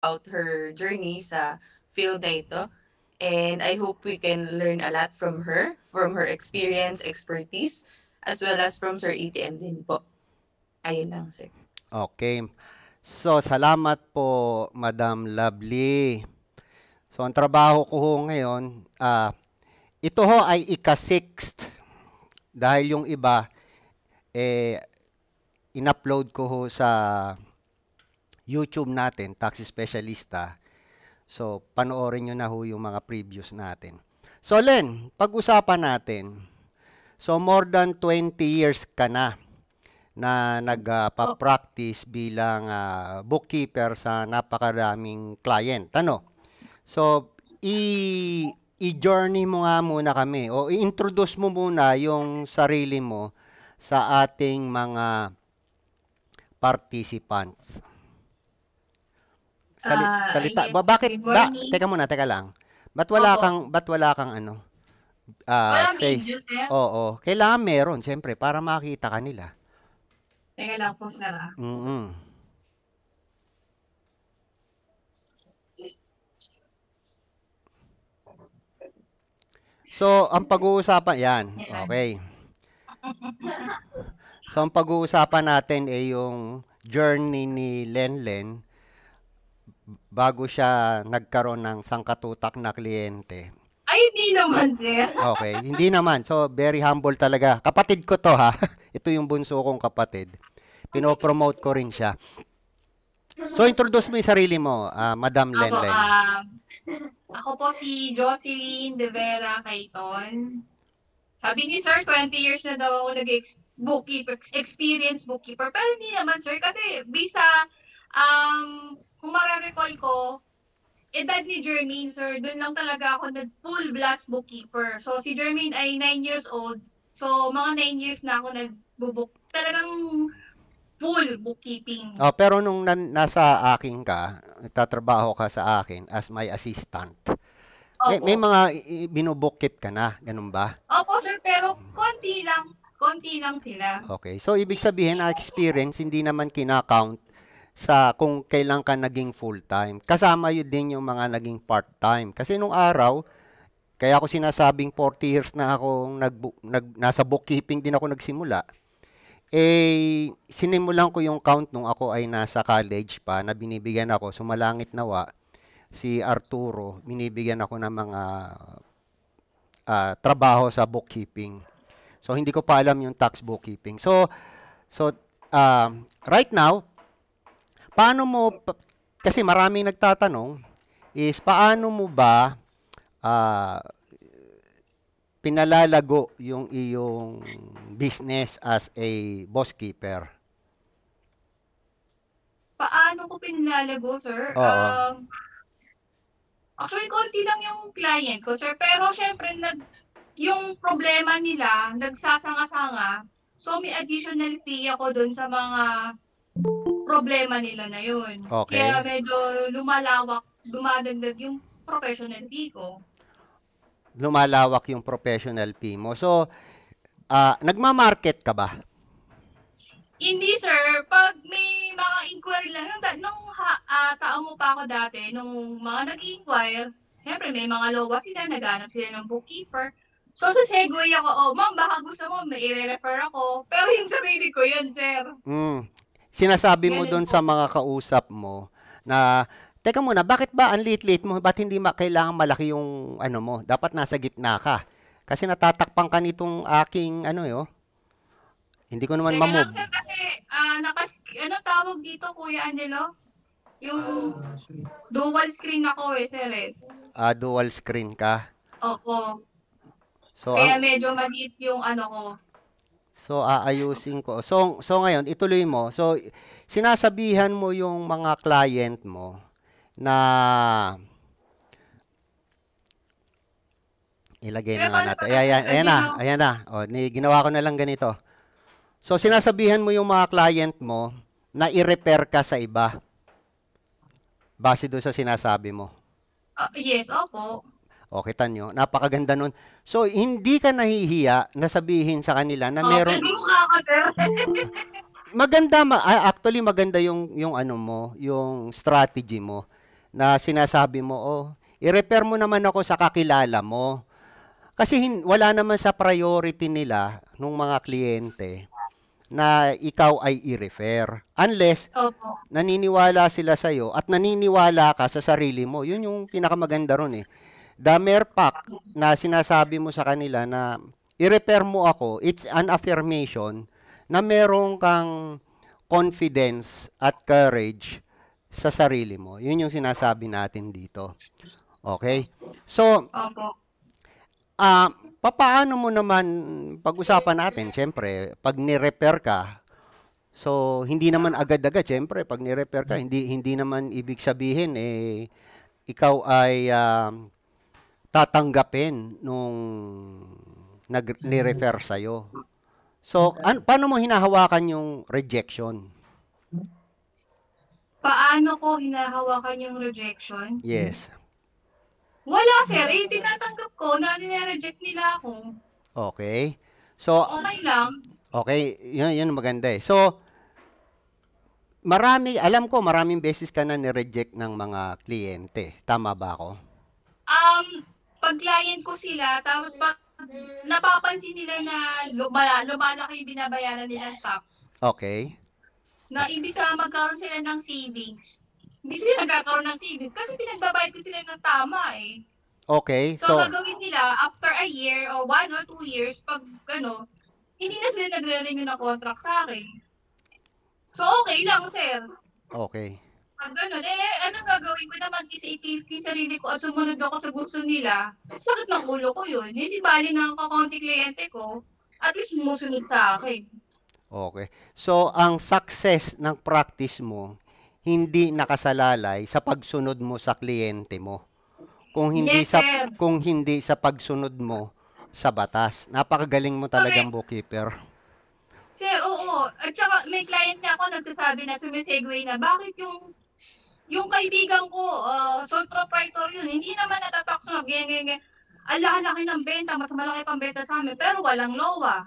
about her journey sa field na ito. And I hope we can learn a lot from her, from her experience, expertise, as well as from Sir ETM din po. Ayun lang, sir. Okay. So, salamat po, Madam Lovely. So, ang trabaho ko ho ngayon, uh, ito ho ay ika-sixth dahil yung iba, eh, in-upload ko ho sa YouTube natin, Tax Specialista. So, panoorin nyo na ho yung mga previews natin. So, Len, pag-usapan natin. So, more than 20 years ka na na nagpa-practice bilang uh, bookkeeper sa napakaraming client. Ano? So, i- i-journey mo nga muna kami o i-introduce mo muna yung sarili mo sa ating mga participants. Sali, uh, salita. Yes, ba, bakit? Ba, teka muna, teka lang. Ba't wala Opo. kang, ba't wala kang ano? Uh, ah, Walang face. videos eh. Oo, oo. Kailangan meron, syempre, para makita ka nila. Teka lang, po, na ah. lang. Mm-mm. So, ang pag-uusapan, yan, okay. So, ang pag-uusapan natin ay yung journey ni Lenlen bago siya nagkaroon ng sangkatutak na kliyente? Ay, hindi naman, sir. okay, hindi naman. So, very humble talaga. Kapatid ko to, ha? Ito yung bunso kong kapatid. Pinopromote ko rin siya. So, introduce mo yung sarili mo, uh, Madam Lenlen. Ako, um, uh, ako po si Jocelyn De Vera Cayton. Sabi ni sir, 20 years na daw ako nag-bookkeeper, experience bookkeeper. Pero hindi naman, sir, kasi based sa um, kung mararecall ko, edad ni Jermaine, sir, doon lang talaga ako nag full blast bookkeeper. So, si Jermaine ay 9 years old. So, mga 9 years na ako nagbubook. Talagang full bookkeeping. Oh, pero nung na- nasa akin ka, tatrabaho ka sa akin as my assistant. May, may mga binubukip ka na, ganun ba? Opo, sir, pero konti lang. Konti lang sila. Okay. So, ibig sabihin na experience, hindi naman kina kinakount sa kung kailan ka naging full-time. Kasama yun din yung mga naging part-time. Kasi nung araw, kaya ako sinasabing 40 years na ako nag, nag, nasa bookkeeping din ako nagsimula. Eh, sinimulan ko yung count nung ako ay nasa college pa na binibigyan ako, sumalangit nawa, si Arturo, binibigyan ako ng mga uh, trabaho sa bookkeeping. So, hindi ko pa alam yung tax bookkeeping. So, so uh, right now, Paano mo, kasi maraming nagtatanong, is paano mo ba uh, pinalalago yung iyong business as a bosskeeper? Paano ko pinalalago, sir? Oo. Um, actually, konti lang yung client ko, sir. Pero syempre, nag, yung problema nila, nagsasanga-sanga. So, may additional fee ako doon sa mga problema nila na yun. Okay. Kaya medyo lumalawak, dumadagdag yung professional fee ko. Lumalawak yung professional fee mo. So, uh, nagmamarket ka ba? Hindi sir, pag may mga inquiry lang, nung, nung ha, uh, tao mo pa ako dati, nung mga nag-inquire, siyempre may mga lowa sila, naghanap sila ng bookkeeper. So, sa segue ako, oh, ma'am, baka gusto mo, may i-refer ako. Pero yung sarili ko yun, sir. Mm sinasabi mo doon sa mga kausap mo na Teka muna, bakit ba ang liit mo? Ba't hindi ma- kailangan malaki yung ano mo? Dapat nasa gitna ka. Kasi natatakpan ka nitong aking ano yo. Eh, oh. Hindi ko naman mamove. Sir, kasi uh, ah, nakas ano tawag dito Kuya Angelo? Yung dual screen ako eh, sir. Eh. Ah, dual screen ka? Oo. So, Kaya ang, medyo maliit yung ano ko. So, aayusin ko. So, so ngayon, ituloy mo. So, sinasabihan mo yung mga client mo na ilagay na nga natin. Ano ayan, ayan, ayan na, ayan na. O, ni, ginawa ko na lang ganito. So, sinasabihan mo yung mga client mo na i-repair ka sa iba base doon sa sinasabi mo. Uh, yes, opo. O, kita nyo. Napakaganda nun. So, hindi ka nahihiya na sabihin sa kanila na oh, meron... mukha sir. maganda, ma- ah, actually maganda yung, yung ano mo, yung strategy mo na sinasabi mo, oh, i-refer mo naman ako sa kakilala mo. Kasi hin- wala naman sa priority nila nung mga kliyente na ikaw ay i-refer. Unless Opo. naniniwala sila sa'yo at naniniwala ka sa sarili mo. Yun yung pinakamaganda ron eh Damer pack na sinasabi mo sa kanila na i-repair mo ako, it's an affirmation na merong kang confidence at courage sa sarili mo. Yun yung sinasabi natin dito. Okay? So, uh, papaano mo naman pag-usapan natin? Siyempre, pag ni-repair ka, so, hindi naman agad-agad. Siyempre, pag ni-repair ka, hindi, hindi naman ibig sabihin, eh, ikaw ay... Uh, tatanggapin nung nag ni-refer sa iyo. So, an, paano mo hinahawakan yung rejection? Paano ko hinahawakan yung rejection? Yes. Wala sir, eh, tinatanggap ko na nire-reject nila ako. Okay. So, okay lang. Okay, yun, yun maganda eh. So, marami, alam ko maraming beses ka na nireject ng mga kliyente. Tama ba ako? Um, pag-client ko sila, tapos pag napapansin nila na lumala, lumalaki yung binabayaran nila tax. Okay. Na imbis na magkaroon sila ng savings, hindi sila nagkakaroon ng savings kasi pinagbabayad ko sila ng tama eh. Okay. So, so gagawin nila after a year o one or two years, pag ano, hindi na sila nagre-renew na contract sa akin. So, okay lang, sir. Okay pag ganun, eh, ano gagawin ko naman is i-safe sarili ko at sumunod ako sa gusto nila, sakit ng ulo ko yun. Hindi bali ng kakonti kliyente ko, at least sumusunod sa akin. Okay. So, ang success ng practice mo, hindi nakasalalay sa pagsunod mo sa kliyente mo. Kung hindi yes, sa sir. kung hindi sa pagsunod mo sa batas. Napakagaling mo talagang okay. bookkeeper. Sir, oo. At saka may client na ako nagsasabi na sumisegue na, bakit yung yung kaibigan ko, uh, sole proprietor yun, hindi naman natatax na, ganyan, ganyan, Ala, laki ng benta, mas malaki pang benta sa amin, pero walang lowa.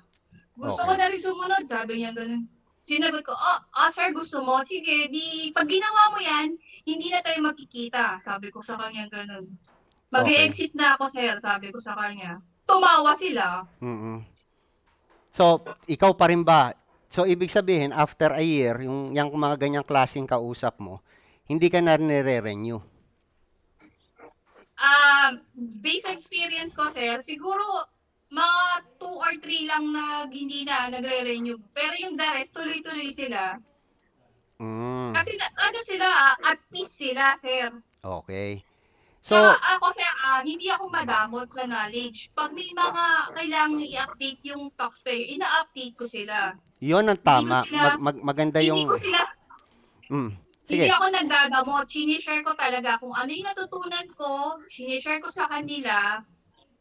Gusto okay. ko na rin sumunod, sabi niya ganun. Sinagot ko, oh, oh, sir, gusto mo? Sige, di, pag ginawa mo yan, hindi na tayo magkikita, sabi ko sa kanya ganun. Mag-exit okay. na ako, sir, sabi ko sa kanya. Tumawa sila. Mm-mm. So, ikaw pa rin ba? So, ibig sabihin, after a year, yung, yung mga ganyang klaseng kausap mo, hindi ka na nire-renew? Um, ah, based experience ko, sir, siguro mga 2 or 3 lang na hindi na nagre-renew. Pero yung the rest, tuloy-tuloy sila. Mm. Kasi ano sila, ah, at peace sila, sir. Okay. So, Kaya ako sir, uh, hindi ako madamot sa knowledge. Pag may mga kailangan i-update yung taxpayer, ina-update ko sila. Yon ang tama. Sila, mag, mag, maganda yung... Hindi ko sila... Mm. Sige. Hindi ako nagdadamot. Sinishare ko talaga kung ano yung natutunan ko. Sinishare ko sa kanila.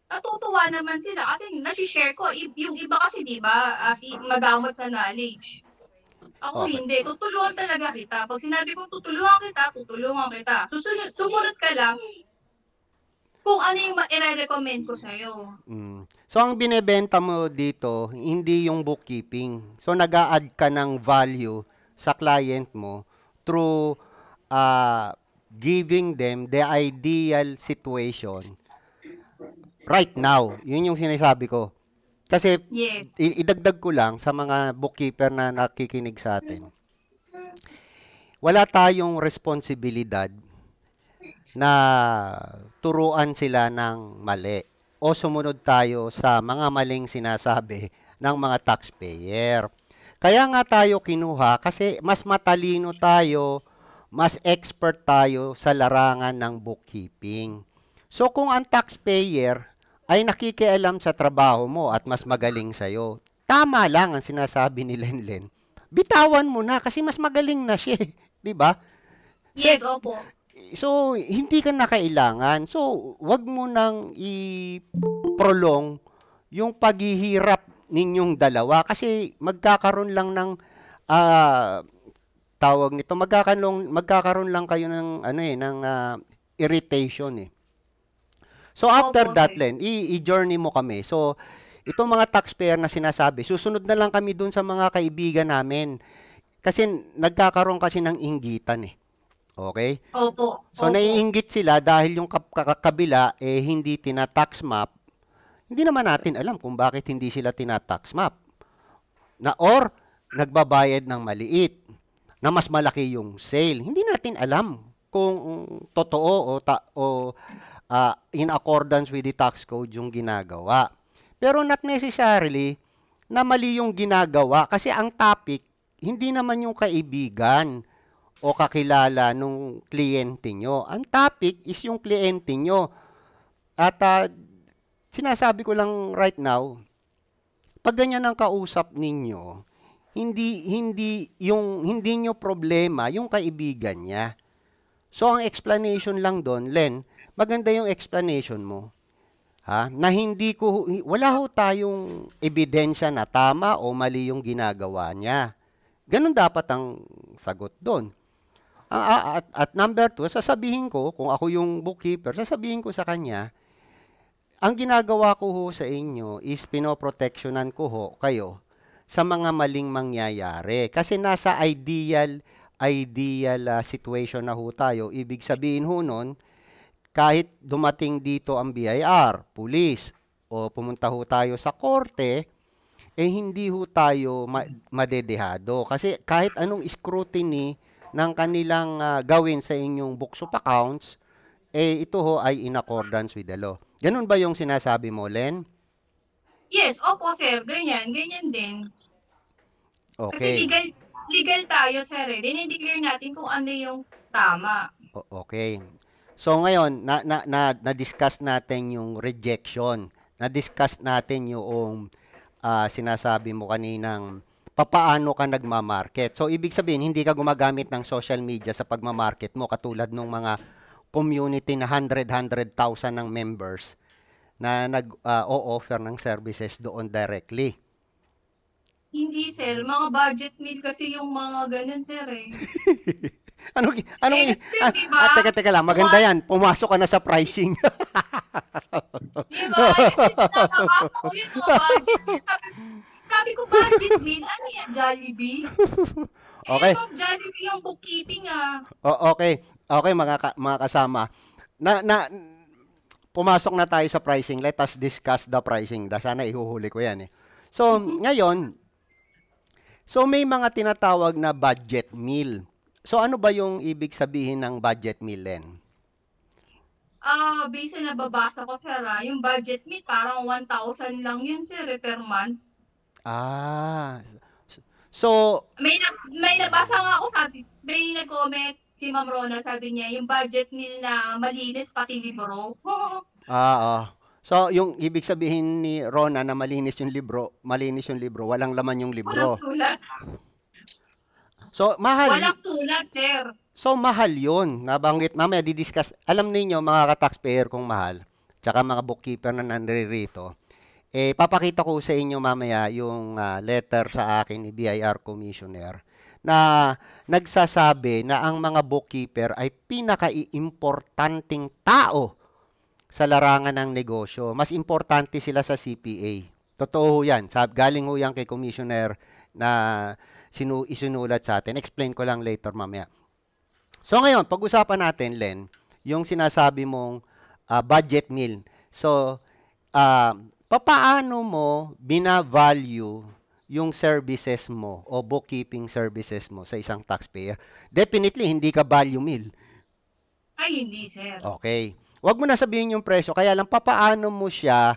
Natutuwa naman sila kasi nasishare ko. Yung iba kasi, di ba, as in, madamot sa knowledge. Ako okay. hindi. Tutulungan talaga kita. Pag sinabi kong tutulungan kita, tutulungan kita. Susunod, sumunod ka lang kung ano yung ma-recommend ko sa'yo. Mm. So, ang binebenta mo dito, hindi yung bookkeeping. So, nag add ka ng value sa client mo through uh, giving them the ideal situation right now. Yun yung sinasabi ko. Kasi yes. idagdag ko lang sa mga bookkeeper na nakikinig sa atin. Wala tayong responsibilidad na turuan sila ng mali o sumunod tayo sa mga maling sinasabi ng mga taxpayer. Kaya nga tayo kinuha kasi mas matalino tayo, mas expert tayo sa larangan ng bookkeeping. So kung ang taxpayer ay nakikialam sa trabaho mo at mas magaling sa iyo, tama lang ang sinasabi ni Lenlen. Bitawan mo na kasi mas magaling na siya, eh, di ba? So, yes, opo. So, hindi ka na kailangan. So, wag mo nang i-prolong yung paghihirap ninyong dalawa kasi magkakaroon lang ng uh, tawag nito magkakaroon magkakaroon lang kayo ng ano eh ng uh, irritation eh. So after oh, that Len, i-journey mo kami. So itong mga taxpayer na sinasabi, susunod na lang kami dun sa mga kaibigan namin. Kasi nagkakaroon kasi ng inggitan eh. Okay? Opo. So, Opo. naiinggit sila dahil yung kabila eh, hindi tina-tax map hindi naman natin alam kung bakit hindi sila tinatax map. Na or nagbabayad ng maliit na mas malaki yung sale. Hindi natin alam kung totoo o, ta- o uh, in accordance with the tax code yung ginagawa. Pero not necessarily na mali yung ginagawa kasi ang topic hindi naman yung kaibigan o kakilala nung kliyente nyo. Ang topic is yung kliyente nyo. At uh, Sinasabi ko lang right now, pag ganyan ang kausap ninyo, hindi hindi yung hindi niyo problema yung kaibigan niya. So ang explanation lang doon, Len, maganda yung explanation mo. Ha? Na hindi ko wala ho tayong ebidensya na tama o mali yung ginagawa niya. Ganun dapat ang sagot doon. Ah, ah, at, at number two, sasabihin ko, kung ako yung bookkeeper, sasabihin ko sa kanya, ang ginagawa ko ho sa inyo is pinoproteksyonan ko ho kayo sa mga maling mangyayari. Kasi nasa ideal, ideal uh, situation na ho tayo. Ibig sabihin ho nun, kahit dumating dito ang BIR, pulis, o pumunta ho tayo sa korte, eh hindi ho tayo ma- madedehado. Kasi kahit anong scrutiny ng kanilang uh, gawin sa inyong books of accounts, eh ito ho ay in accordance with the law. Ganun ba yung sinasabi mo, Len? Yes, opo sir, ganyan, ganyan din. Okay. Kasi legal, legal tayo sir, eh. dinideclare natin kung ano yung tama. O- okay. So ngayon, na, na, na, na-discuss natin yung rejection. Na-discuss natin yung uh, sinasabi mo kaninang papaano ka nagmamarket. So ibig sabihin, hindi ka gumagamit ng social media sa pagmamarket mo katulad ng mga community na 100-100,000 ng members na nag-o-offer ah, uh, ng services doon directly. Hindi, sir. Mga budget meal kasi yung mga ganun, sir, eh. ano, ano, eh, sir, ah, diba? ah, teka, teka lang. Maganda yan. Pumasok ka na sa pricing. diba? Kasi nakapasok ko yun, mga budget meal. Sabi, sabi ko, budget meal, ano yan, Jollibee? Okay. Eh, Ma'am yung bookkeeping ah. O, okay. Okay, mga, ka- mga kasama. Na, na, pumasok na tayo sa pricing. Let us discuss the pricing. Da, sana ihuhuli ko yan eh. So, mm-hmm. ngayon, so may mga tinatawag na budget meal. So, ano ba yung ibig sabihin ng budget meal, Len? Ah, uh, based na babasa ko, sir, ah, yung budget meal, parang 1,000 lang yun, sir, eh, per month. Ah, So, may, na, may nabasa nga ako sabi, may nag-comment si Ma'am Rona, sabi niya, yung budget nila malinis pati libro. ah, ah. So, yung ibig sabihin ni Rona na malinis yung libro, malinis yung libro, walang laman yung libro. Walang sulat. So, mahal. Walang sulat, sir. So, mahal yun. Nabanggit, mamaya di-discuss. Alam niyo mga ka-taxpayer kong mahal. Tsaka mga bookkeeper na nandirito. Eh, papakita ko sa inyo mamaya yung uh, letter sa akin ni BIR Commissioner na nagsasabi na ang mga bookkeeper ay pinaka-importanting tao sa larangan ng negosyo. Mas importante sila sa CPA. Totoo ho yan. Sab, galing ho yan kay Commissioner na sinu isinulat sa atin. Explain ko lang later mamaya. So ngayon, pag-usapan natin, Len, yung sinasabi mong uh, budget meal. So, uh, papaano mo binavalue yung services mo o bookkeeping services mo sa isang taxpayer? Definitely, hindi ka value meal. Ay, hindi, sir. Okay. Huwag mo na sabihin yung presyo, kaya lang papaano mo siya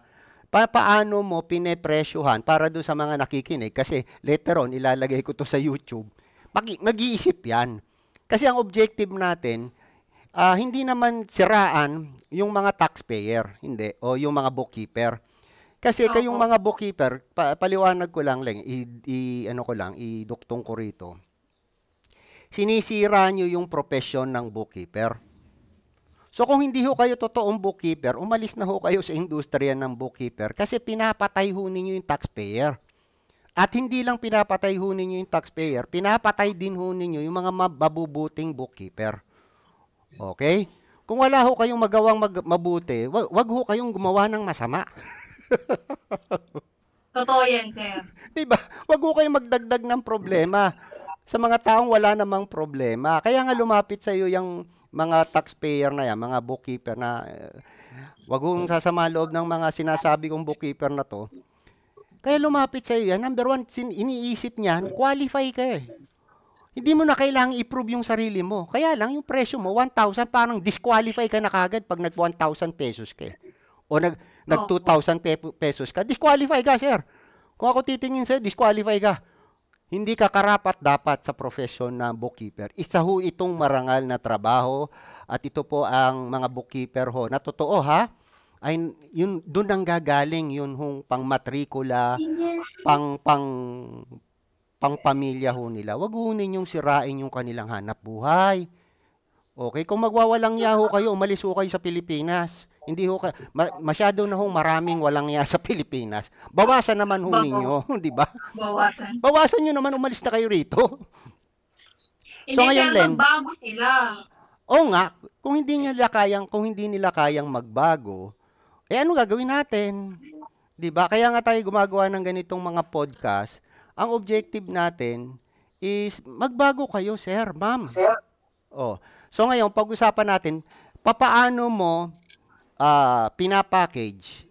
paano mo pinepresyuhan para doon sa mga nakikinig kasi later on ilalagay ko to sa YouTube. Mag-iisip 'yan. Kasi ang objective natin uh, hindi naman siraan yung mga taxpayer, hindi o yung mga bookkeeper. Kasi Oo. kayong mga bookkeeper, pa, paliwanag ko lang lang, i, i ano ko lang, iduktong ko rito. Sinisira niyo yung profession ng bookkeeper. So kung hindi ho kayo totoong bookkeeper, umalis na ho kayo sa industriya ng bookkeeper kasi pinapatay ho ninyo yung taxpayer. At hindi lang pinapatay ho ninyo yung taxpayer, pinapatay din ho ninyo yung mga mababubuting bookkeeper. Okay? Kung wala ho kayong magawang mag- mabuti, wag, wag ho kayong gumawa ng masama. Totoo yan, sir. Diba? Huwag ko kayong magdagdag ng problema sa mga taong wala namang problema. Kaya nga lumapit sa iyo yung mga taxpayer na yan, mga bookkeeper na uh, wag kong sasama loob ng mga sinasabi kong bookkeeper na to. Kaya lumapit sa iyo yan. Number one, sin- iniisip niyan, qualify ka eh. Hindi mo na kailangang i-prove yung sarili mo. Kaya lang, yung presyo mo, 1,000, parang disqualify ka na kagad pag nag-1,000 pesos ka eh. O nag, nag 2,000 pe- pesos ka, disqualify ka, sir. Kung ako titingin sa'yo, disqualify ka. Hindi ka karapat dapat sa profession na bookkeeper. Isa ho itong marangal na trabaho at ito po ang mga bookkeeper ho. Na totoo ha, ay yun doon ang gagaling yun hong pangmatrikula, pang pang pang pamilya ho nila. Wag ho ninyong sirain yung kanilang hanap buhay. Okay, kung magwawalang yaho kayo, umalis ho kayo sa Pilipinas. Hindi ho ka, ma, masyado na ho maraming walang ya sa Pilipinas. Bawasan naman ho Babaw. ninyo, di ba? Bawasan. Bawasan nyo naman, umalis na kayo rito. Hindi, so ngayon, Len. Magbago sila. Oo nga, kung hindi nila kayang, kung hindi nila kayang magbago, eh ano gagawin natin? 'Di ba? Kaya nga tayo gumagawa ng ganitong mga podcast. Ang objective natin is magbago kayo, sir, ma'am. Sir. Oh. So ngayon, pag-usapan natin papaano mo uh, pinapackage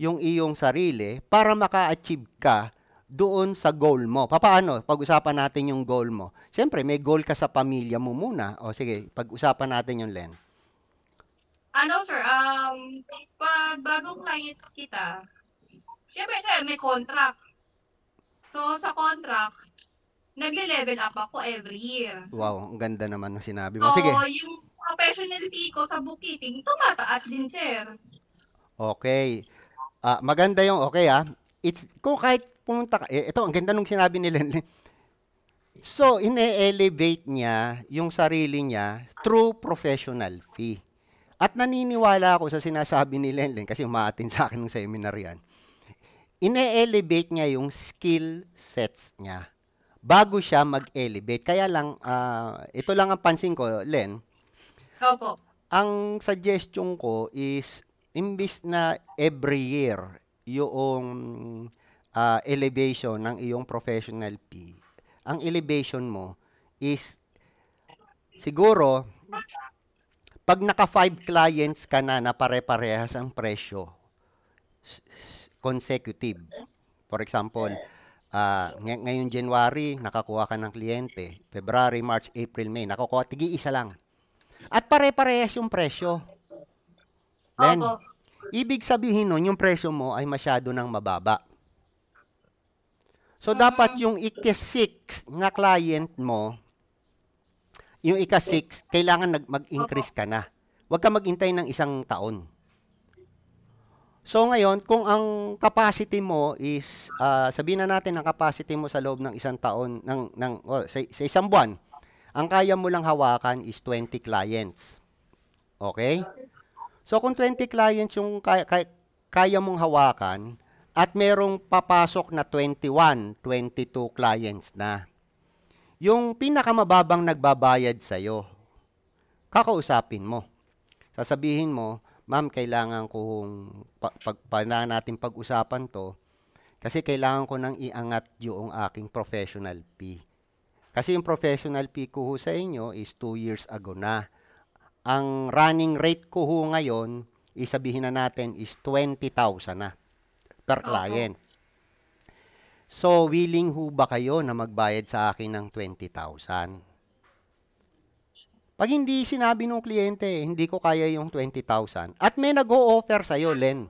yung iyong sarili para maka-achieve ka doon sa goal mo. Paano? Pag-usapan natin yung goal mo. Siyempre, may goal ka sa pamilya mo muna. O sige, pag-usapan natin yung Len. Ano sir, um, pag bagong client kita, siyempre sir, may contract. So, sa contract, nagle-level up ako every year. Wow, ang ganda naman ng sinabi mo. So, sige. yung professional fee ko sa bookkeeping, tumataas din, sir. Okay. Uh, maganda yung okay ah. It's kung kahit pumunta ka, eh, ito ang ganda nung sinabi ni Lenlen. So, ine-elevate niya yung sarili niya through professional fee. At naniniwala ako sa sinasabi ni Lenlen kasi umaatin sa akin ng seminar yan. Ine-elevate niya yung skill sets niya bago siya mag-elevate. Kaya lang, uh, ito lang ang pansin ko, Len, Opo. Ang suggestion ko is, imbis na every year, yung uh, elevation ng iyong professional fee, ang elevation mo is, siguro, pag naka 5 clients ka na na pare-parehas ang presyo, consecutive. For example, uh, ng- ngayon January, nakakuha ka ng kliyente. February, March, April, May, nakakuha, tigi isa lang. At pare-parehas yung presyo. Men, Opo. ibig sabihin nun, yung presyo mo ay masyado ng mababa. So, mm-hmm. dapat yung ika-6 na client mo, yung ika-6, kailangan mag-increase ka na. Huwag ka maghintay ng isang taon. So ngayon, kung ang capacity mo is uh, sabihin na natin ang capacity mo sa loob ng isang taon ng ng oh, sa, sa isang buwan ang kaya mo lang hawakan is 20 clients. Okay? So kung 20 clients yung kaya, kaya, kaya mong hawakan at merong papasok na 21, 22 clients na, yung pinakamababang nagbabayad sa'yo, kakausapin mo. Sasabihin mo, ma'am, kailangan kong pag, pag, pag natin pag-usapan to kasi kailangan ko nang iangat yung aking professional fee. Kasi yung professional fee ko ho sa inyo is 2 years ago na. Ang running rate ko ho ngayon, isabihin na natin is 20,000 na per client. So, willing ho ba kayo na magbayad sa akin ng 20,000? Pag hindi sinabi ng kliyente, hindi ko kaya yung 20,000. At may nag-o-offer sa'yo, Len,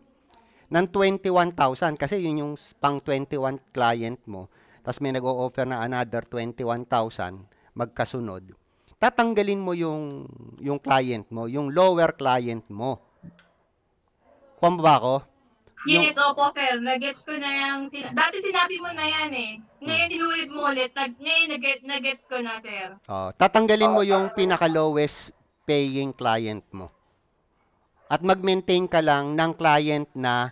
ng 21,000 kasi yun yung pang 21 client mo tapos may nag-o-offer na another 21,000 magkasunod, tatanggalin mo yung, yung client mo, yung lower client mo. Kuha ba ako? Yes, yung... opo sir. Nag-gets ko na yung... Sin- Dati sinabi mo na yan eh. Ngayon hmm. inulit mo ulit. Nag- ngayon nag gets ko na sir. Oh, tatanggalin mo yung pinaka-lowest paying client mo. At mag-maintain ka lang ng client na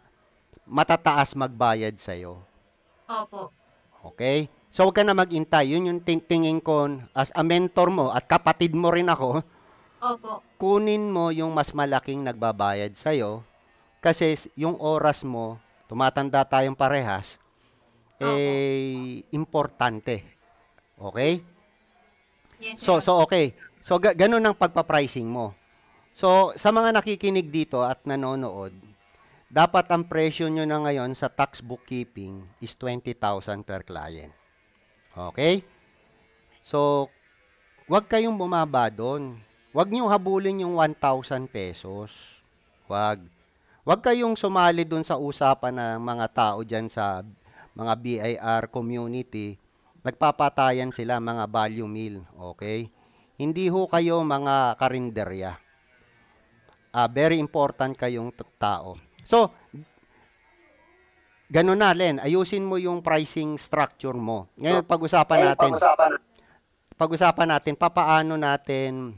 matataas magbayad sa'yo. Opo. Okay? So, huwag ka na magintay. Yun yung ting tingin ko as a mentor mo at kapatid mo rin ako. Opo. Kunin mo yung mas malaking nagbabayad sa'yo kasi yung oras mo, tumatanda tayong parehas, Opo. eh, importante. Okay? Yes, so, so, okay. So, ga- ganun ang pagpa-pricing mo. So, sa mga nakikinig dito at nanonood, dapat ang presyo nyo na ngayon sa tax bookkeeping is 20,000 per client. Okay? So, wag kayong bumaba doon. Wag nyo habulin yung 1,000 pesos. Wag. Wag kayong sumali doon sa usapan ng mga tao dyan sa mga BIR community. Nagpapatayan sila mga value meal. Okay? Hindi ho kayo mga karinderya. Uh, very important kayong tao So, ganun na, Len. Ayusin mo yung pricing structure mo. Ngayon, pag-usapan natin. Pag-usapan natin, papaano natin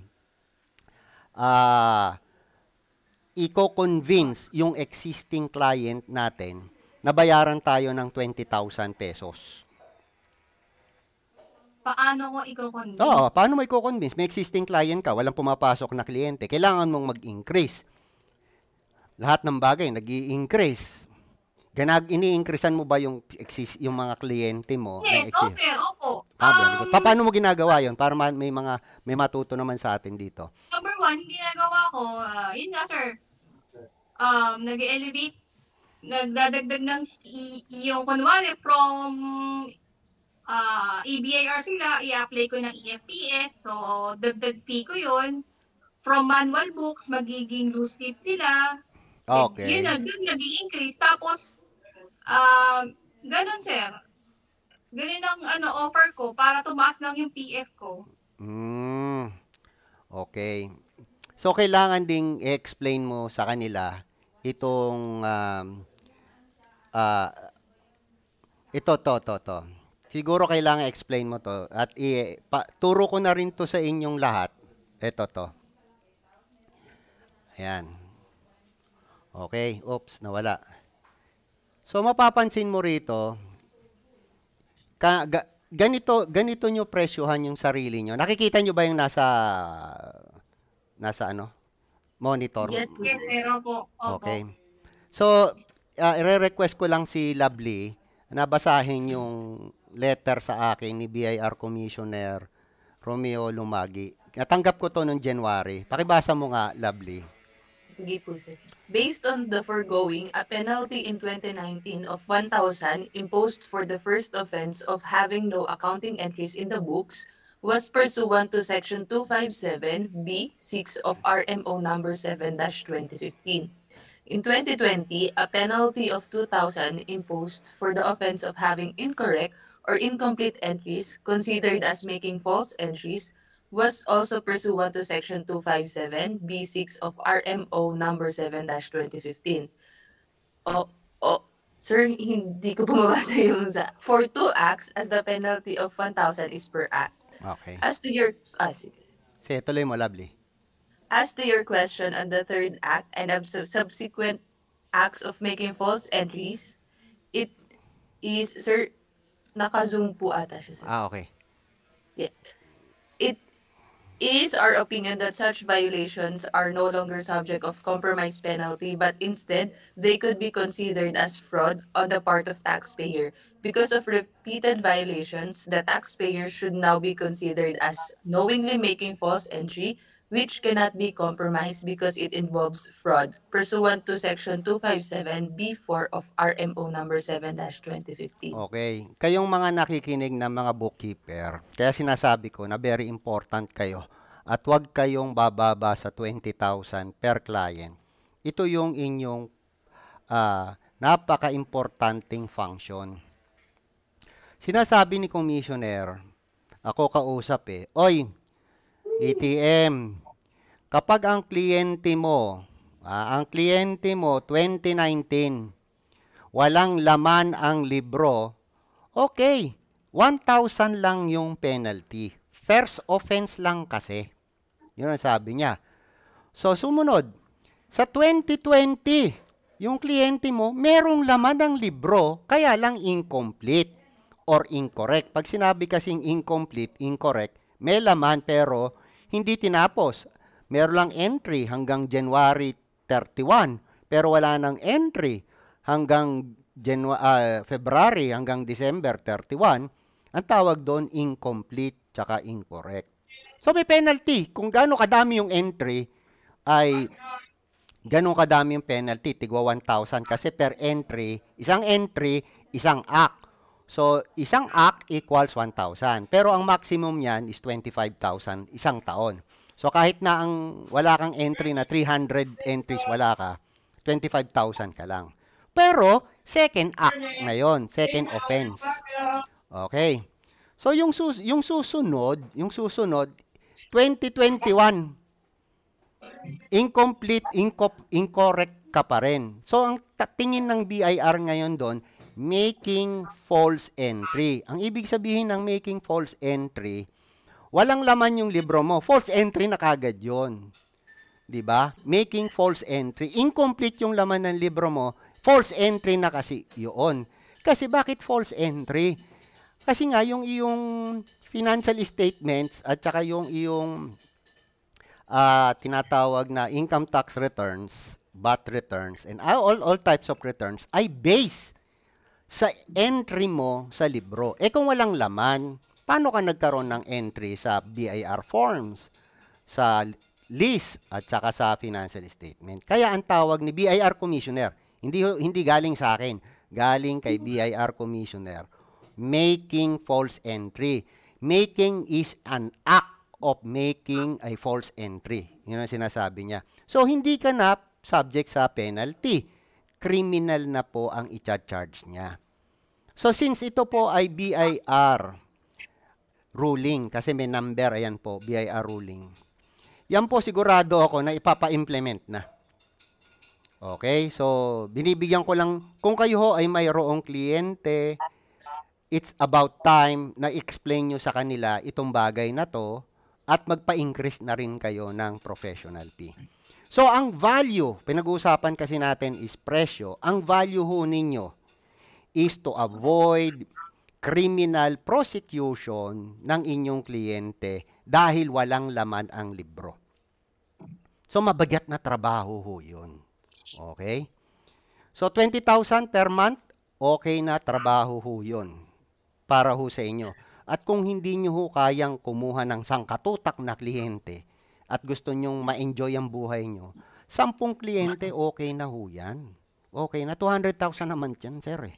uh, ah, i-convince yung existing client natin na bayaran tayo ng 20,000 pesos. Paano ko i-convince? Oo, paano mo i-convince? May existing client ka, walang pumapasok na kliyente. Kailangan mong mag-increase lahat ng bagay nag increase Ganag, ini-increasean mo ba yung exist yung mga kliyente mo? Yes, oh, sir, opo. Ah, um, paano mo ginagawa 'yon para may mga may matuto naman sa atin dito? Number one, ginagawa ko, uh, yun nga sir. Um, nag-elevate nagdadagdag ng yung kunwari from uh, ah, ABIR sila, i-apply ko ng EFPS. So, dagdag fee ko yun. From manual books, magiging loose tip sila Okay. Yun na, doon nag-increase. Tapos, uh, ganun sir. Ganun ang ano, offer ko para tumaas lang yung PF ko. Mm. Okay. So, kailangan ding i-explain mo sa kanila itong um, uh, ito, to, to, to. Siguro kailangan explain mo to at i pa, turo ko na rin to sa inyong lahat. Ito to. Ayan. Okay, oops, nawala. So mapapansin mo rito, ka, ga, ganito ganito nyo presyohan yung sarili nyo. Nakikita nyo ba yung nasa nasa ano? Monitor? Yes, yes, meron po. Opo. Okay. So, uh, ah, i-request ko lang si Lovely na basahin yung letter sa akin ni BIR Commissioner Romeo Lumagi. Natanggap ko to noong January. Pakibasa mo nga, Lovely. Sige po, sir. Based on the foregoing, a penalty in 2019 of 1,000 imposed for the first offense of having no accounting entries in the books was pursuant to Section 257B6 of RMO number 7-2015. In 2020, a penalty of 2,000 imposed for the offense of having incorrect or incomplete entries considered as making false entries was also pursuant to Section 257 B6 of RMO number 7-2015. Oh, o, sir, hindi ko pumabasa yung za. For two acts, as the penalty of 1,000 is per act. Okay. As to your... Ah, sige. tuloy mo, lovely. As to your question on the third act and subsequent acts of making false entries, it is, sir, naka-zoom po ata siya. Sir. Ah, okay. Yeah is our opinion that such violations are no longer subject of compromise penalty but instead they could be considered as fraud on the part of taxpayer because of repeated violations the taxpayer should now be considered as knowingly making false entry which cannot be compromised because it involves fraud pursuant to Section 257B4 of RMO number 7-2015. Okay. Kayong mga nakikinig na mga bookkeeper, kaya sinasabi ko na very important kayo at huwag kayong bababa sa 20,000 per client. Ito yung inyong uh, ah, napaka-importanting function. Sinasabi ni Commissioner, ako kausap eh, Oy, ATM. Kapag ang kliyente mo, ah, ang kliyente mo 2019, walang laman ang libro, okay, 1,000 lang yung penalty. First offense lang kasi. Yun ang sabi niya. So, sumunod, sa 2020, yung kliyente mo, merong laman ng libro, kaya lang incomplete or incorrect. Pag sinabi kasing incomplete, incorrect, may laman pero hindi tinapos. Meron lang entry hanggang January 31, pero wala nang entry hanggang Janu- uh, February hanggang December 31. Ang tawag doon incomplete tsaka incorrect. So may penalty. Kung gaano kadami yung entry ay ganun kadami yung penalty, tigwa 1,000 kasi per entry, isang entry, isang act. So, isang act equals 1,000. Pero ang maximum niyan is 25,000 isang taon. So, kahit na ang wala kang entry na 300 entries wala ka, 25,000 ka lang. Pero, second act na yon, second offense. Okay. So, yung, sus yung susunod, yung susunod, 2021, incomplete, inco incorrect ka pa rin. So, ang tingin ng BIR ngayon doon, making false entry. Ang ibig sabihin ng making false entry, walang laman yung libro mo. False entry na kagad yun. ba? Diba? Making false entry. Incomplete yung laman ng libro mo, false entry na kasi yun. Kasi bakit false entry? Kasi nga yung iyong financial statements at saka yung iyong uh, tinatawag na income tax returns, VAT returns, and all, all types of returns ay based sa entry mo sa libro. Eh kung walang laman, paano ka nagkaroon ng entry sa BIR forms, sa list, at saka sa financial statement? Kaya ang tawag ni BIR commissioner, hindi, hindi galing sa akin, galing kay BIR commissioner, making false entry. Making is an act of making a false entry. Yun ang sinasabi niya. So, hindi ka na subject sa penalty criminal na po ang i-charge niya. So since ito po ay BIR ruling, kasi may number, ayan po, BIR ruling. Yan po sigurado ako na ipapa-implement na. Okay, so binibigyan ko lang, kung kayo ho ay mayroong kliyente, it's about time na explain nyo sa kanila itong bagay na to at magpa-increase na rin kayo ng professional fee. So, ang value, pinag-uusapan kasi natin is presyo. Ang value ho ninyo is to avoid criminal prosecution ng inyong kliyente dahil walang laman ang libro. So, mabagat na trabaho ho yun. Okay? So, 20,000 per month, okay na trabaho ho yun para ho sa inyo. At kung hindi nyo ho kayang kumuha ng sangkatutak na kliyente, at gusto nyong ma-enjoy ang buhay nyo, sampung kliyente, mm. okay na ho yan. Okay na, 200,000 naman yan, sir eh.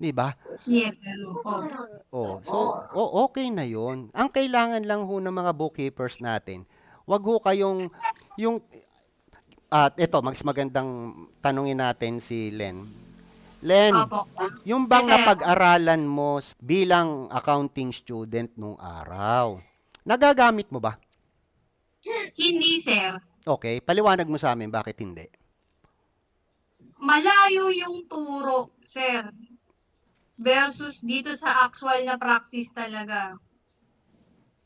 Di ba? Yes, sir. Oh. oh. So, oh, okay na yon. Ang kailangan lang ho ng mga bookkeepers natin, wag ho kayong, yung, at uh, ito, mas magandang tanungin natin si Len. Len, Opo. yung bang Kasi, napag-aralan mo bilang accounting student nung araw, nagagamit mo ba? Hindi, sir. Okay, paliwanag mo sa amin bakit hindi. Malayo yung turo, sir. Versus dito sa actual na practice talaga.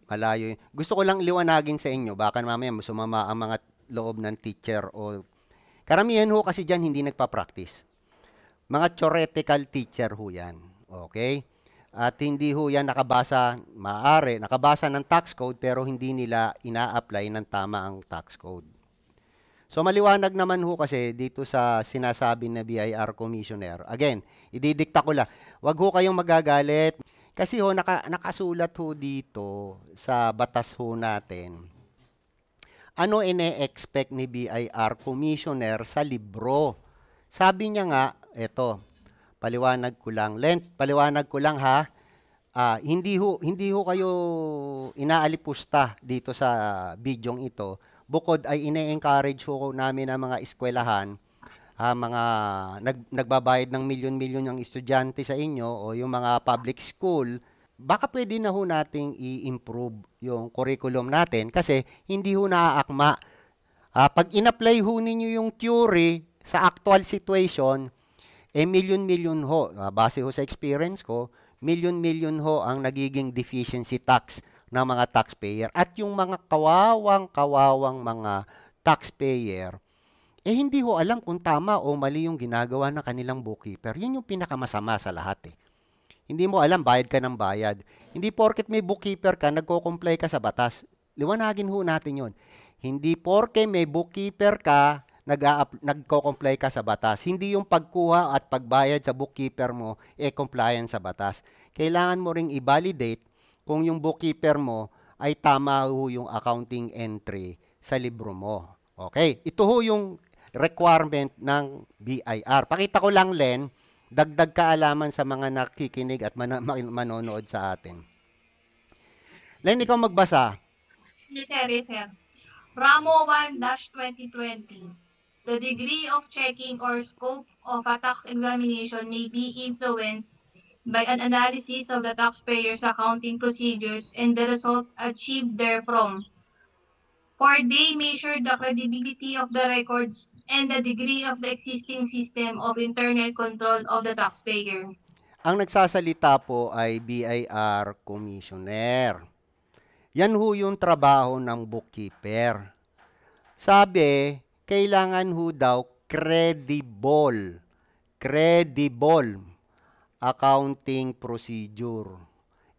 Malayo. Gusto ko lang liwanagin sa inyo, baka mamaya sumama ang mga loob ng teacher o... Karamihan ho kasi dyan hindi nagpa-practice. Mga theoretical teacher ho yan. Okay? At hindi ho yan nakabasa, maaari, nakabasa ng tax code pero hindi nila ina-apply ng tama ang tax code. So maliwanag naman ho kasi dito sa sinasabi na BIR commissioner. Again, ididikta ko lang. Huwag ho kayong magagalit. Kasi ho, naka, nakasulat ho dito sa batas ho natin. Ano ine-expect ni BIR commissioner sa libro? Sabi niya nga, eto, Paliwanag ko lang. lens paliwanag ko lang ha. Uh, hindi ho hindi ho kayo inaalipusta dito sa bidyong ito. Bukod ay ine-encourage ho namin ang mga eskwelahan ha, mga nag, nagbabayad ng milyon-milyon ang estudyante sa inyo o yung mga public school, baka pwede na ho nating i-improve yung curriculum natin kasi hindi ho naaakma. Uh, pag in-apply ho ninyo yung theory sa actual situation, eh, million-million ho, uh, base ho sa experience ko, million-million ho ang nagiging deficiency tax ng mga taxpayer. At yung mga kawawang-kawawang mga taxpayer, eh hindi ho alam kung tama o mali yung ginagawa ng kanilang bookkeeper. Yun yung pinakamasama sa lahat eh. Hindi mo alam, bayad ka ng bayad. Hindi porket may bookkeeper ka, nagko-comply ka sa batas. Liwanagin ho natin yon. Hindi porke may bookkeeper ka, nagko-comply ka sa batas. Hindi yung pagkuha at pagbayad sa bookkeeper mo e eh, compliant sa batas. Kailangan mo ring i-validate kung yung bookkeeper mo ay tama ho yung accounting entry sa libro mo. Okay, ito ho yung requirement ng BIR. Pakita ko lang, Len, dagdag kaalaman sa mga nakikinig at man- manonood sa atin. Len, ikaw magbasa. Yes, sir, yes, sir. Ramo 1-2020. The degree of checking or scope of a tax examination may be influenced by an analysis of the taxpayer's accounting procedures and the result achieved therefrom. For they measure the credibility of the records and the degree of the existing system of internal control of the taxpayer. Ang nagsasalita po ay BIR Commissioner. Yan ho yung trabaho ng bookkeeper. Sabi, kailangan ho daw credible, credible accounting procedure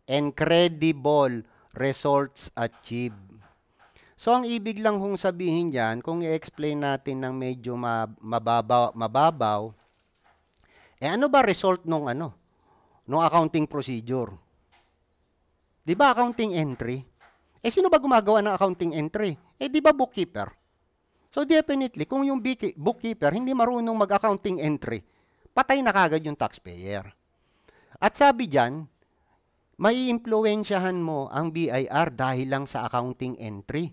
and credible results achieved. So, ang ibig lang hong sabihin yan, kung i-explain natin ng medyo mababaw, mababaw, eh ano ba result nung ano? Nung accounting procedure? Di ba accounting entry? Eh, sino ba gumagawa ng accounting entry? Eh, di ba bookkeeper? So definitely, kung yung bookkeeper hindi marunong mag-accounting entry, patay na kagad yung taxpayer. At sabi dyan, may impluensyahan mo ang BIR dahil lang sa accounting entry.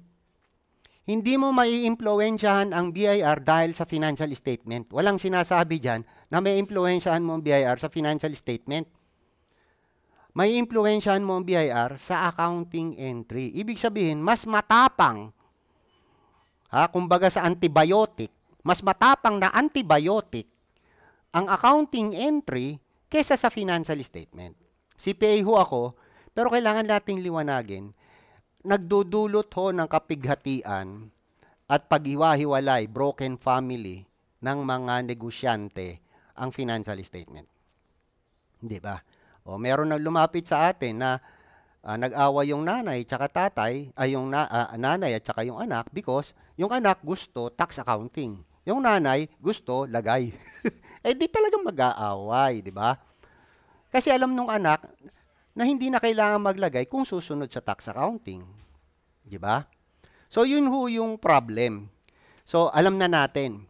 Hindi mo may impluensyahan ang BIR dahil sa financial statement. Walang sinasabi dyan na may impluensyahan mo ang BIR sa financial statement. May impluensyahan mo ang BIR sa accounting entry. Ibig sabihin, mas matapang ha, kumbaga sa antibiotic, mas matapang na antibiotic ang accounting entry kesa sa financial statement. CPA ho ako, pero kailangan nating liwanagin, nagdudulot ho ng kapighatian at paghiwa-hiwalay, broken family ng mga negosyante ang financial statement. Hindi ba? O meron na lumapit sa atin na uh, nag-away yung nanay tsaka tatay, ay yung na, uh, nanay at tsaka yung anak because yung anak gusto tax accounting. Yung nanay gusto lagay. eh di talagang mag-aaway, di ba? Kasi alam nung anak na hindi na kailangan maglagay kung susunod sa tax accounting. Di ba? So yun ho yung problem. So alam na natin.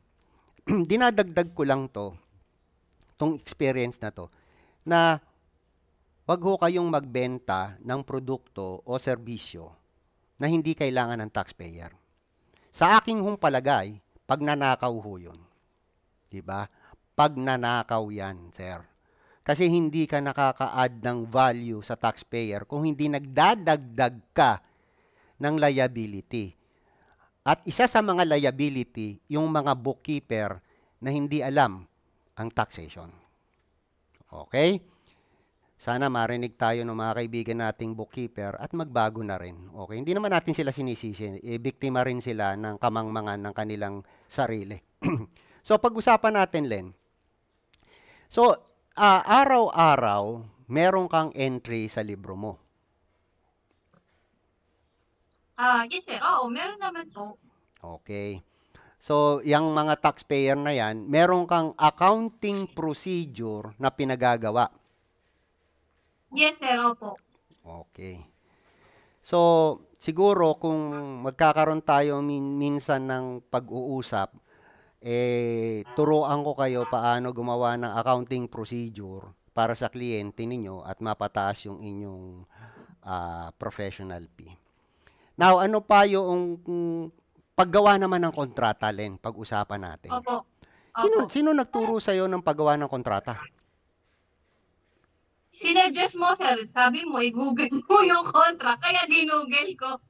Dinadagdag ko lang to tong experience na to na Huwag ho kayong magbenta ng produkto o serbisyo na hindi kailangan ng taxpayer. Sa aking hong palagay, pagnanakaw ho yun. Diba? Pagnanakaw yan, sir. Kasi hindi ka nakaka-add ng value sa taxpayer kung hindi nagdadagdag ka ng liability. At isa sa mga liability, yung mga bookkeeper na hindi alam ang taxation. Okay? Sana marinig tayo ng mga kaibigan nating bookkeeper at magbago na rin. Okay, hindi naman natin sila sinisisi. E, biktima rin sila ng kamangmangan ng kanilang sarili. so, pag-usapan natin, Len. So, uh, araw-araw, meron kang entry sa libro mo. Ah, uh, yes sir. Oo, meron naman po. Okay. So, yung mga taxpayer na yan, meron kang accounting procedure na pinagagawa. Yes, sir. Opo. Okay. So, siguro kung magkakaroon tayo min- minsan ng pag-uusap, eh, turuan ko kayo paano gumawa ng accounting procedure para sa kliyente ninyo at mapataas yung inyong uh, professional fee. Now, ano pa yung paggawa naman ng kontrata, Len? Pag-usapan natin. Opo. Opo. Sino, sino nagturo sa'yo ng paggawa ng kontrata? sinedyes mo, sir, sabi mo, i-google mo yung contract, kaya dinugel ko.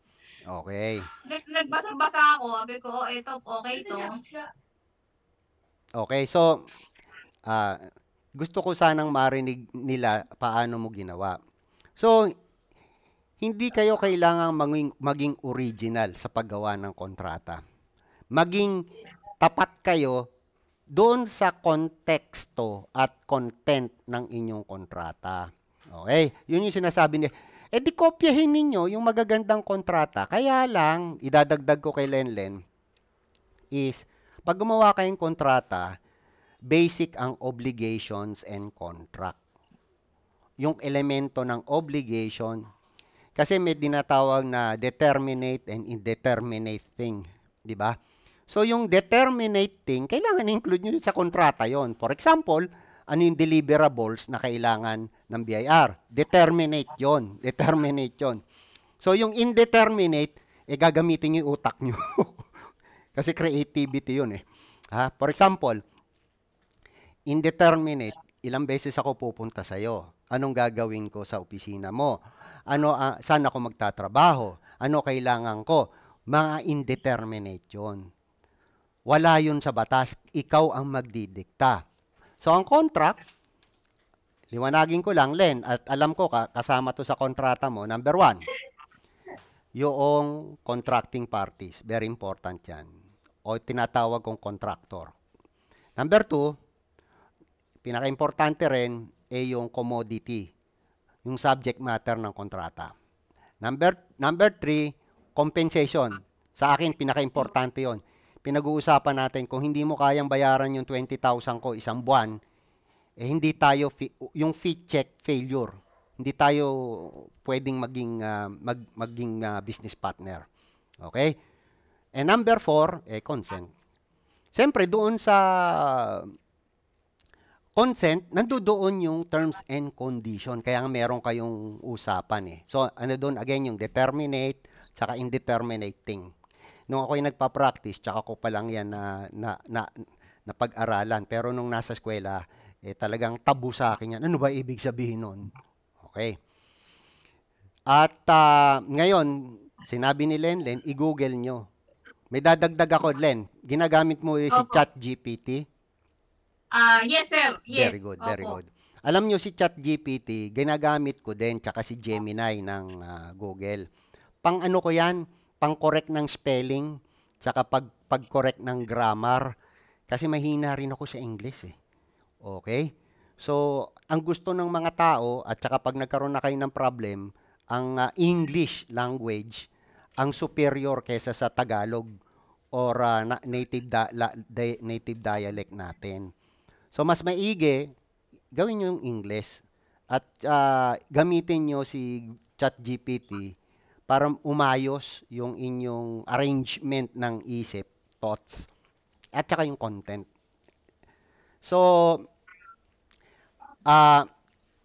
Okay. Tapos nagbasa-basa ako, sabi ko, oh, ito, okay to. Okay, so, uh, gusto ko sanang marinig nila paano mo ginawa. So, hindi kayo kailangang maging, maging original sa paggawa ng kontrata. Maging tapat kayo doon sa konteksto at content ng inyong kontrata. Okay? Yun yung sinasabi ni E di kopyahin ninyo yung magagandang kontrata. Kaya lang, idadagdag ko kay Lenlen, is pag gumawa kayong kontrata, basic ang obligations and contract. Yung elemento ng obligation, kasi may dinatawag na determinate and indeterminate thing. Di ba? So, yung determinate thing, kailangan include nyo sa kontrata yon. For example, ano yung deliverables na kailangan ng BIR? Determinate yon. Determinate yon. So, yung indeterminate, eh, gagamitin yung utak nyo. Kasi creativity yun eh. Ha? For example, indeterminate, ilang beses ako pupunta sa'yo? Anong gagawin ko sa opisina mo? Ano, uh, saan ako magtatrabaho? Ano kailangan ko? Mga indeterminate yon. Wala yun sa batas. Ikaw ang magdidikta. So, ang contract, liwanagin ko lang, Len, at alam ko kasama to sa kontrata mo, number one, yung contracting parties. Very important yan. O tinatawag kong contractor. Number two, pinaka-importante rin ay eh, yung commodity, yung subject matter ng kontrata. Number, number three, compensation. Sa akin, pinaka-importante yon pinag-uusapan natin, kung hindi mo kayang bayaran yung 20,000 ko isang buwan, eh hindi tayo, yung fee check failure, hindi tayo pwedeng maging, uh, mag, maging uh, business partner. Okay? And number four, eh, consent. Siyempre, doon sa consent, nandoon yung terms and condition. Kaya nga meron kayong usapan eh. So, ano doon, again, yung determinate, saka indeterminate thing nung ako yung nagpa-practice, tsaka ko pa lang yan na, na, na, na pag-aralan. Pero nung nasa eskwela, eh, talagang tabu sa akin yan. Ano ba ibig sabihin nun? Okay. At uh, ngayon, sinabi ni Len, Len, i-google nyo. May dadagdag ako, Len. Ginagamit mo yung eh si ChatGPT? Uh, yes, sir. Yes. Very good, Opo. very good. Alam nyo si ChatGPT, ginagamit ko din, tsaka si Gemini ng uh, Google. Pang ano ko yan? pang-correct ng spelling, tsaka pag, pag-correct ng grammar. Kasi mahina rin ako sa English eh. Okay? So, ang gusto ng mga tao, at saka pag nagkaroon na kayo ng problem, ang uh, English language ang superior kaysa sa Tagalog or uh, na- native, da- la- di- native dialect natin. So, mas maigi, gawin nyo yung English at uh, gamitin nyo si ChatGPT para umayos yung inyong arrangement ng isip, thoughts, at saka yung content. So, uh,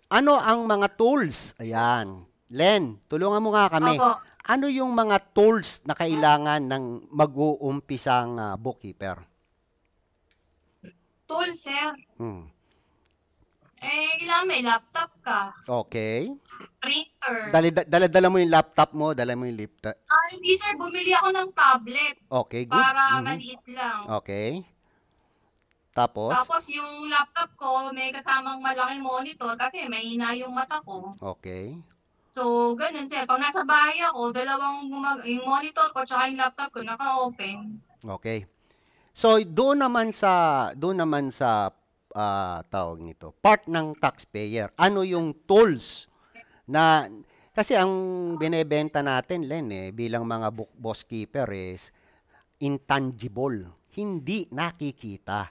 ano ang mga tools? Ayan. Len, tulungan mo nga kami. Opo. Ano yung mga tools na kailangan ng mag-uumpisang uh, bookkeeper? Tools, sir. Hmm. Eh, kailangan may laptop ka. Okay. Printer. Dali, dala, dala mo yung laptop mo, dala mo yung laptop. Ah, hindi sir, bumili ako ng tablet. Okay, good. Para mm-hmm. maliit lang. Okay. Tapos? Tapos yung laptop ko, may kasamang malaking monitor kasi mahina yung mata ko. Okay. So, ganun sir. Pag nasa bahay ako, dalawang gumag- yung monitor ko tsaka yung laptop ko naka-open. Okay. So, doon naman sa doon naman sa uh, tawag nito, part ng taxpayer. Ano yung tools na kasi ang binebenta natin Len eh bilang mga boss keeper is intangible, hindi nakikita.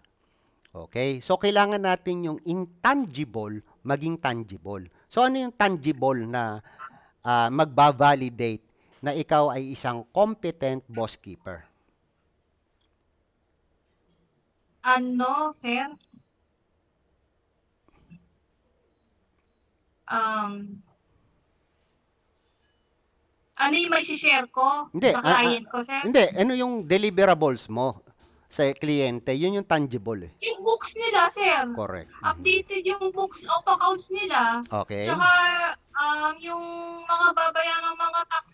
Okay? So kailangan natin yung intangible maging tangible. So ano yung tangible na uh, magba-validate na ikaw ay isang competent boss keeper? Ano, sir? um, ano yung may share ko hindi, sa ah, ah, client uh, uh, ko, sir? Hindi, ano yung deliverables mo sa kliyente? Yun yung tangible eh. Yung books nila, sir. Correct. Mm-hmm. Updated yung books of accounts nila. Okay. Tsaka um, yung mga babayan ng mga tax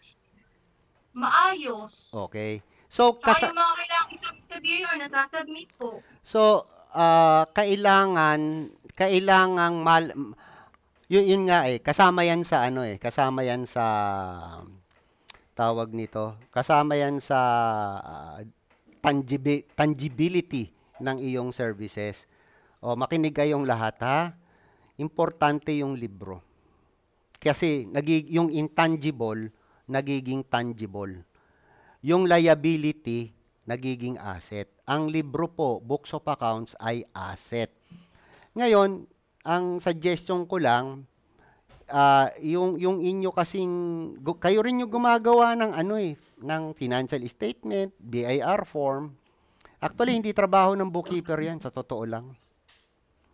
maayos. Okay. So, kasi yung mga kailangan isubmit sa DIR, nasasubmit ko. So, uh, kailangan, kailangang mal, yun, yun nga eh, kasama yan sa ano eh, kasama yan sa tawag nito, kasama yan sa uh, tangibi- tangibility ng iyong services. O, makinig kayong lahat ha. Importante yung libro. Kasi nagig- yung intangible, nagiging tangible. Yung liability, nagiging asset. Ang libro po, books of accounts, ay asset. Ngayon, ang suggestion ko lang, uh, yung yung inyo kasing kayo rin yung gumagawa ng ano eh ng financial statement, BIR form. Actually hindi trabaho ng bookkeeper 'yan sa totoo lang.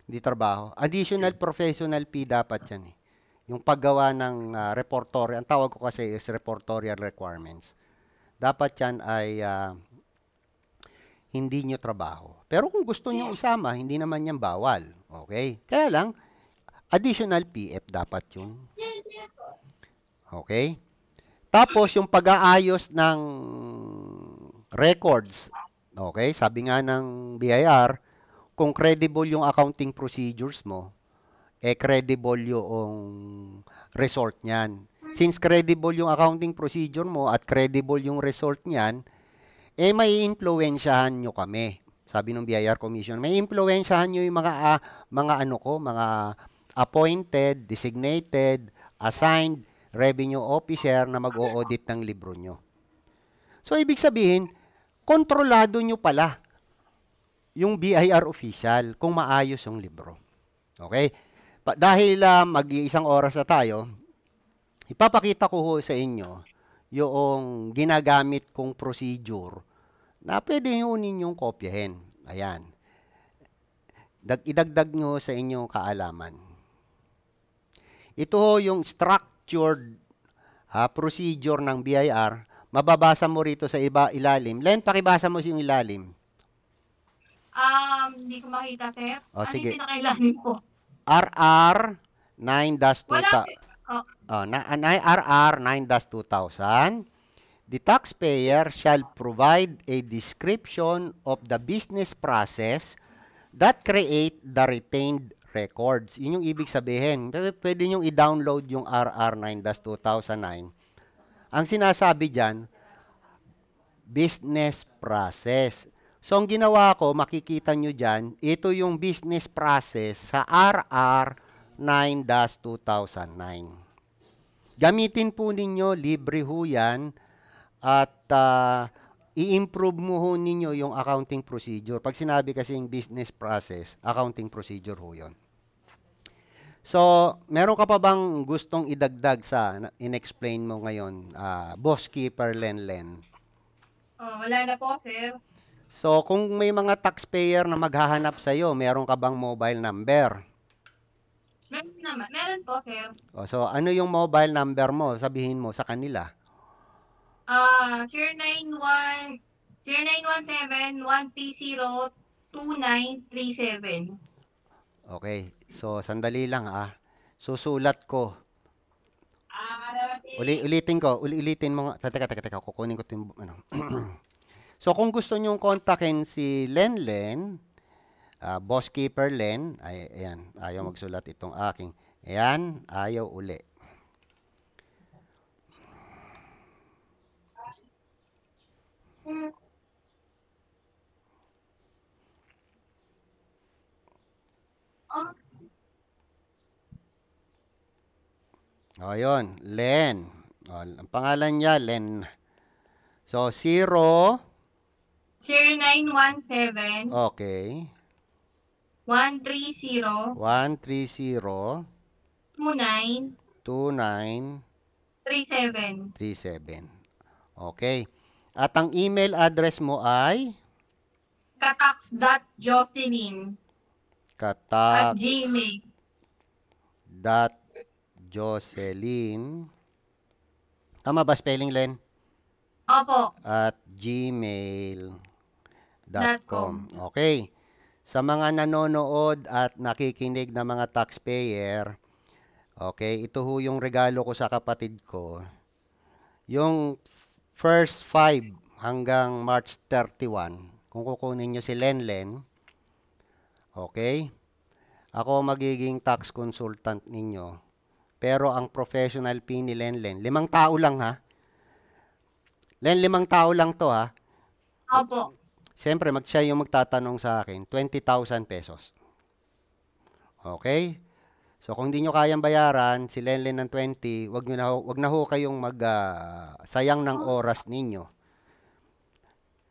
Hindi trabaho. Additional professional fee dapat 'yan eh. Yung paggawa ng uh, reportory, ang tawag ko kasi is reportorial requirements. Dapat 'yan ay uh, hindi nyo trabaho. Pero kung gusto nyo isama, hindi naman yan bawal. Okay? Kaya lang, additional PF dapat yung. Okay? Tapos, yung pag-aayos ng records. Okay? Sabi nga ng BIR, kung credible yung accounting procedures mo, eh credible yung result niyan. Since credible yung accounting procedure mo at credible yung result niyan, eh may influensyahan nyo kami. Sabi ng BIR Commission, may influensyahan nyo yung mga, uh, mga ano ko, mga appointed, designated, assigned revenue officer na mag-o-audit ng libro nyo. So, ibig sabihin, kontrolado nyo pala yung BIR official kung maayos yung libro. Okay? Pa- dahil uh, mag-iisang oras na tayo, ipapakita ko sa inyo yung ginagamit kong procedure na pwede nyo ninyong kopyahin. Ayan. Dag, idagdag nyo sa inyong kaalaman. Ito ho yung structured uh, procedure ng BIR. Mababasa mo rito sa iba ilalim. Len, pakibasa mo yung ilalim. Um, hindi ko makita, sir. Oh, ano sige. yung pinakailalim ko? RR 9-2000. Wala, sir. Oh. Oh, na, na, RR 9-2000. The taxpayer shall provide a description of the business process that create the retained records. Yun yung ibig sabihin. Pwede nyo i-download yung RR9-2009. Ang sinasabi dyan, business process. So, ang ginawa ko, makikita nyo dyan, ito yung business process sa RR9-2009. Gamitin po ninyo, libre ho yan, at uh, i-improve mo ho ninyo yung accounting procedure. Pag sinabi kasi yung business process, accounting procedure ho yun. So, meron ka pa bang gustong idagdag sa inexplain mo ngayon, uh, boss keeper Len Len? Oh, wala na po, sir. So, kung may mga taxpayer na maghahanap sa sa'yo, meron ka bang mobile number? Meron naman. Meron po, sir. Oh, so, ano yung mobile number mo? Sabihin mo sa kanila. Uh, 091 0917 130 2937. Okay. So, sandali lang ah. Susulat ko. Ah, uli, ulitin ko. Uli, ulitin mo. Teka, teka, teka. Kukunin ko ito ano. so, kung gusto nyo kontakin si Len Len, uh, boss keeper Len, ay, ayan, ayaw magsulat itong aking. Ayan, ayaw uli. Ah. O, oh, yun. Len. O, oh, ang pangalan niya, Len. So, 0. 0917. Okay. 130. 130. 29. 29. 37. 37. Okay. At ang email address mo ay? katax.jocelyn katax at gmail dot jocelyn tama ba spelling Len? Opo. at gmail.com okay sa mga nanonood at nakikinig na mga taxpayer okay ito ho yung regalo ko sa kapatid ko yung first 5 hanggang March 31, kung kukunin nyo si Lenlen, okay, ako magiging tax consultant ninyo. Pero ang professional fee ni Lenlen, limang tao lang ha. Len, limang tao lang to ha. Opo. Siyempre, mag yung magtatanong sa akin, 20,000 pesos. Okay? So kung hindi nyo kayang bayaran si Lenlen ng 20, wag niyo na wag na ho kayong mag uh, sayang ng oh. oras ninyo.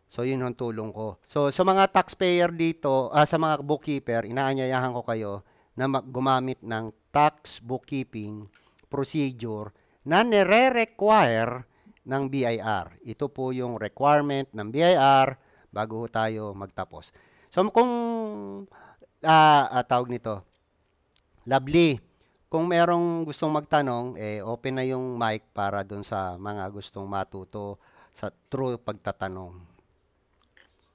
So yun ang tulong ko. So sa mga taxpayer dito, uh, sa mga bookkeeper, inaanyayahan ko kayo na gumamit ng tax bookkeeping procedure na nire-require ng BIR. Ito po yung requirement ng BIR bago tayo magtapos. So kung uh, uh, tawag nito, Lovely. Kung merong gustong magtanong, eh, open na yung mic para doon sa mga gustong matuto sa true pagtatanong.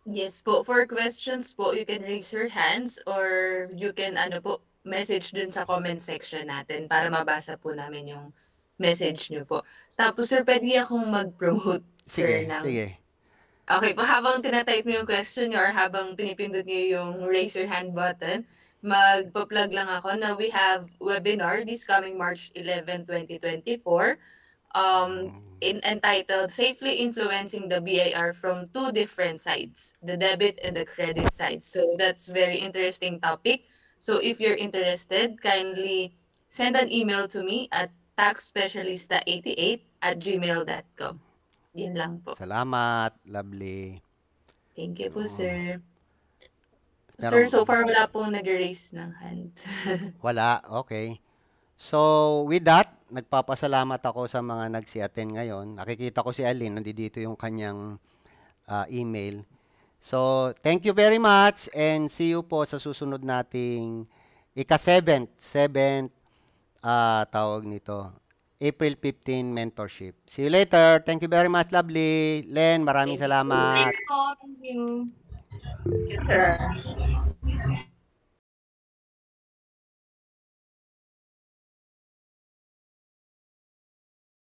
Yes po. For questions po, you can raise your hands or you can ano po, message dun sa comment section natin para mabasa po namin yung message nyo po. Tapos, sir, pwede akong mag-promote, sige, sir. Ng... Sige, Okay po, habang tinatype nyo yung question nyo or habang pinipindot nyo yung raise your hand button, magpa-plug lang ako na we have webinar this coming March 11, 2024 um, mm. in, entitled Safely Influencing the BIR from Two Different Sides, the Debit and the Credit Sides. So that's very interesting topic. So if you're interested, kindly send an email to me at taxspecialista88 at gmail.com. Yun lang po. Salamat. Lovely. Thank you po, oh. sir. Pero, Sir, so far wala po nag-raise ng hand. wala, okay. So, with that, nagpapasalamat ako sa mga nagsi-attend ngayon. Nakikita ko si Alin, nandito yung kanyang uh, email. So, thank you very much and see you po sa susunod nating ika-7, th 7 th uh, ah, tawag nito, April 15 mentorship. See you later. Thank you very much, lovely. Len, maraming thank salamat. You. Thank you. 就是。